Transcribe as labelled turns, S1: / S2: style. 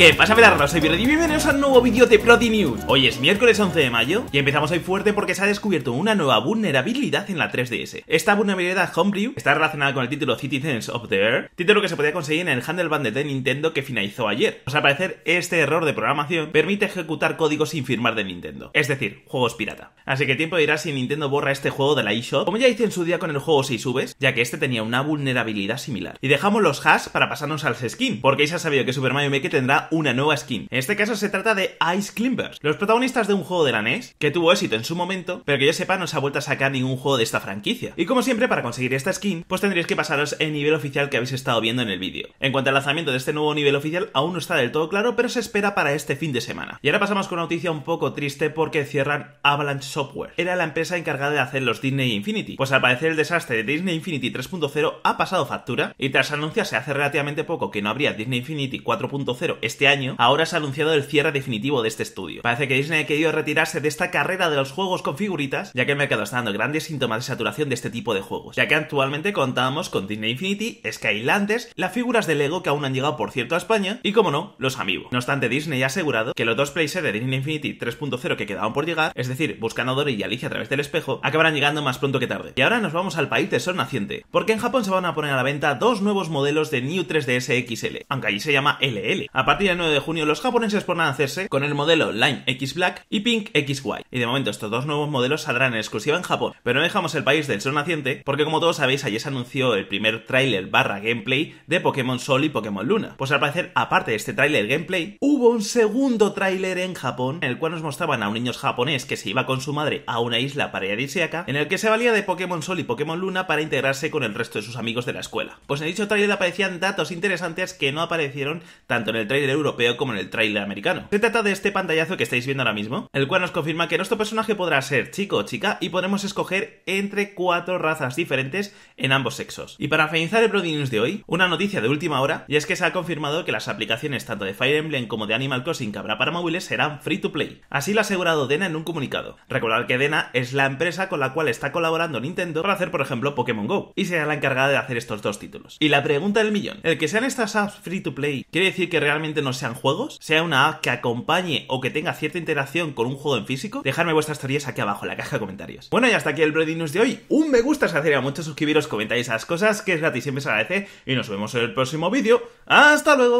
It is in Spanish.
S1: ¿Qué pasa, pedardos? Soy y bienvenidos a un nuevo vídeo de Prodi News. Hoy es miércoles 11 de mayo y empezamos hoy fuerte porque se ha descubierto una nueva vulnerabilidad en la 3DS. Esta vulnerabilidad Homebrew está relacionada con el título Citizens of the Earth, título que se podía conseguir en el Band de Nintendo que finalizó ayer. O al parecer, este error de programación permite ejecutar códigos sin firmar de Nintendo, es decir, juegos pirata. Así que tiempo dirá si Nintendo borra este juego de la eShop, como ya hice en su día con el juego 6 subes, ya que este tenía una vulnerabilidad similar. Y dejamos los hash para pasarnos al skin, porque ya se ha sabido que Super Mario Maker tendrá una nueva skin. En este caso se trata de Ice Climbers, los protagonistas de un juego de la NES que tuvo éxito en su momento, pero que yo sepa no se ha vuelto a sacar ningún juego de esta franquicia. Y como siempre, para conseguir esta skin, pues tendréis que pasaros el nivel oficial que habéis estado viendo en el vídeo. En cuanto al lanzamiento de este nuevo nivel oficial, aún no está del todo claro, pero se espera para este fin de semana. Y ahora pasamos con una noticia un poco triste porque cierran Avalanche Software. Era la empresa encargada de hacer los Disney Infinity. Pues al parecer el desastre de Disney Infinity 3.0 ha pasado factura y tras anunciarse hace relativamente poco que no habría Disney Infinity 4.0 este este año, ahora se ha anunciado el cierre definitivo de este estudio. Parece que Disney ha querido retirarse de esta carrera de los juegos con figuritas, ya que el mercado está dando grandes síntomas de saturación de este tipo de juegos, ya que actualmente contamos con Disney Infinity, Skylanders, las figuras de Lego que aún han llegado por cierto a España y como no, los amigos. No obstante, Disney ha asegurado que los dos playsets de Disney Infinity 3.0 que quedaban por llegar, es decir, Buscando Dory y Alicia a través del espejo, acabarán llegando más pronto que tarde. Y ahora nos vamos al país de naciente, porque en Japón se van a poner a la venta dos nuevos modelos de New 3DS XL, aunque allí se llama LL. A partir 9 de junio los japoneses podrán hacerse con el modelo Line X Black y Pink X White. Y de momento estos dos nuevos modelos saldrán en exclusiva en Japón, pero no dejamos el país del sol naciente porque como todos sabéis ayer se anunció el primer tráiler barra gameplay de Pokémon Sol y Pokémon Luna. Pues al parecer, aparte de este tráiler gameplay, hubo un segundo tráiler en Japón en el cual nos mostraban a un niño japonés que se iba con su madre a una isla paradisíaca en el que se valía de Pokémon Sol y Pokémon Luna para integrarse con el resto de sus amigos de la escuela. Pues en dicho tráiler aparecían datos interesantes que no aparecieron tanto en el tráiler europeo como en el tráiler americano. Se trata de este pantallazo que estáis viendo ahora mismo, el cual nos confirma que nuestro personaje podrá ser chico o chica y podremos escoger entre cuatro razas diferentes en ambos sexos. Y para finalizar el Brody News de hoy, una noticia de última hora, y es que se ha confirmado que las aplicaciones tanto de Fire Emblem como de Animal Crossing que habrá para móviles serán free to play. Así lo ha asegurado Dena en un comunicado. Recordad que Dena es la empresa con la cual está colaborando Nintendo para hacer, por ejemplo, Pokémon Go, y será la encargada de hacer estos dos títulos. Y la pregunta del millón, ¿el que sean estas apps free to play quiere decir que realmente no sean juegos, sea una app que acompañe o que tenga cierta interacción con un juego en físico, dejadme vuestras teorías aquí abajo en la caja de comentarios. Bueno, y hasta aquí el Brody de hoy. Un me gusta se a mucho, suscribiros, comentáis esas cosas, que es gratis, siempre se agradece, y nos vemos en el próximo vídeo. ¡Hasta luego!